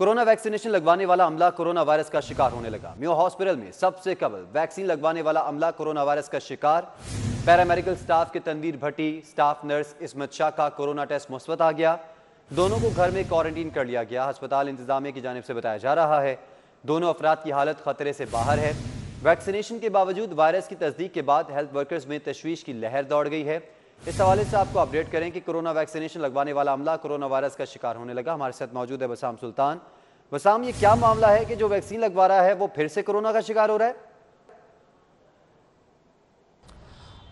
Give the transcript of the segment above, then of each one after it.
corona vaccination लगवाने वाला अमला कोरोना वायरस का शिकार होने लगा म्यू हॉस्पिटल में सबसे कबल वैक्सीन लगवाने वाला अमला कोरोना वायरस का शिकार पैरामेडिकल स्टाफ के तनवीर भट्टी स्टाफ नर्स इसमत शाह का कोरोना टेस्ट मुस्बत आ गया दोनों को घर में क्वारंटीन कर लिया गया अस्पताल इंतजामिया की जानब से बताया जा रहा है दोनों अफराद की हालत खतरे से बाहर है वैक्सीनेशन के बावजूद वायरस की तस्दीक के बाद हेल्थ वर्कर्स में तशवीश की लहर दौड़ गई है इस हवाले से आपको अपडेट करें कि कोरोना वैक्सीनेशन लगवाने वाला अमला कोरोना वायरस का शिकार होने लगा हमारे साथ मौजूद है बसाम सुल्तान बसाम ये क्या मामला है कि जो वैक्सीन लगवा रहा है वो फिर से कोरोना का शिकार हो रहा है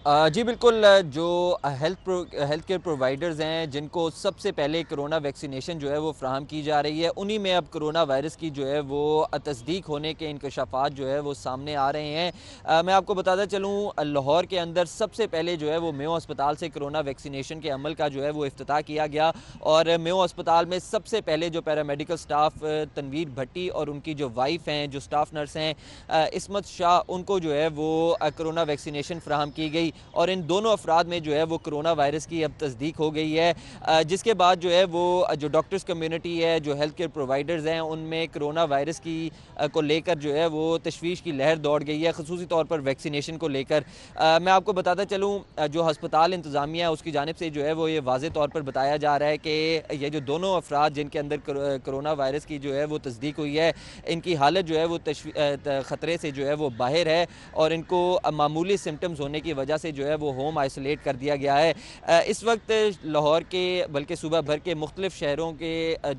जी बिल्कुल जो health pro, health care providers हैं जिनको सबसे पहले कोरोना वैक्सीनेशन जो है वो फ्राहम की जा रही है उन्हीं में अब कोरोना वायरस की जो है वो तस्दीक होने के इनकशाफात जो है वो सामने आ रहे हैं आ, मैं आपको बताता चलूँ लाहौर के अंदर सबसे पहले जो है वो मेो अस्पताल से कोरोना वैक्सीनेशन के अमल का जो है वो अफ्ताह किया गया और मेो अस्पताल में सबसे पहले जो पैरामेडिकल स्टाफ तनवीर भट्टी और उनकी जो वाइफ हैं जो स्टाफ नर्स हैं इसमत शाह उनको जो है वो करोना वैक्सीनेशन फ्राहम की गई गई और इन दोनों अफराद में जो है वो कोरोना वायरस की अब तस्दीक हो गई है जिसके बाद जो है वो जो डॉक्टर्स कम्यूनिटी है जो हेल्थ केयर प्रोवाइडर्स हैं उनमें कोरोना वायरस की को लेकर जो है वो तशवीश की लहर दौड़ गई है खसूस तौर पर वैक्सीनेशन को लेकर मैं आपको बताता चलूँ जो हस्पताल इंतज़ामिया है उसकी जानब से जो है वो ये वाज तौर पर बताया जा रहा है कि ये जो दोनों अफराद जिनके अंदर कोरोना वायरस की जो है वो तस्दीक हुई है इनकी हालत जो है वो ख़तरे से जो है वो बाहर है और इनको मामूली सिम्टम्स होने की वजह से जो है वो होम आइसोलेट कर दिया गया है इस वक्त लाहौर के बल्कि सुबह भर के मुख्तलिफ शहरों के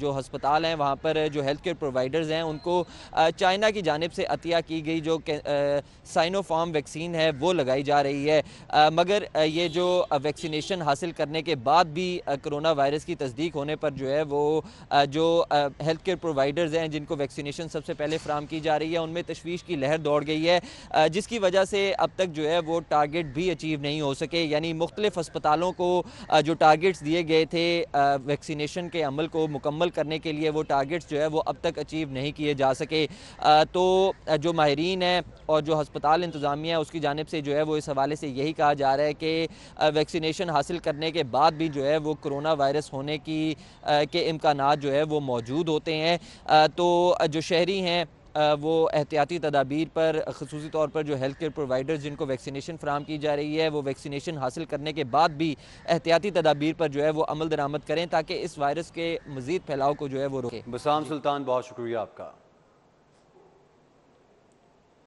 जो हस्पताल हैं वहाँ पर जो हेल्थ केयर प्रोवाइडर्स हैं उनको चाइना की जानब से अतिया की गई जो साइनोफार्म वैक्सीन है वो लगाई जा रही है मगर ये जो वैक्सीनेशन हासिल करने के बाद भी कोरोना वायरस की तस्दीक होने पर जो है वो जो हेल्थ केयर प्रोवाइडर्स हैं जिनको वैक्सीनेशन सबसे पहले फ्राहम की जा रही है उनमें तशवीश की लहर दौड़ गई है जिसकी वजह से अब तक जो है वो टारगेट भी भी अचीव नहीं हो सके यानी मुख्तलिफ अस्पतालों को जो टारगेट्स दिए गए थे वैक्सीनेशन के अमल को मुकम्मल करने के लिए वो टारगेट्स जो है वो अब तक अचीव नहीं किए जा सके तो जो माहरीन है और जो हस्पताल इंतज़ामिया है उसकी जानब से जो है वो इस हवाले से यही कहा जा रहा है कि वैक्सीनेशन हासिल करने के बाद भी जो है वो कोरोना वायरस होने की के इम्कान जो है वो मौजूद होते हैं तो जो शहरी हैं वो एहतियाती तदाबीर पर खसूस तौर पर जो हेल्थ केयर प्रोवाइडर्स जिनको वैक्सीनेशन फ्राहम की जा रही है वो वैक्सीनेशन हासिल करने के बाद भी एहतियाती तदाबीर पर जो है वो अमल दरामद करें ताकि इस वायरस के मज़ीद फैलाव को जो है वो रोकें बसाम सुल्तान बहुत शुक्रिया आपका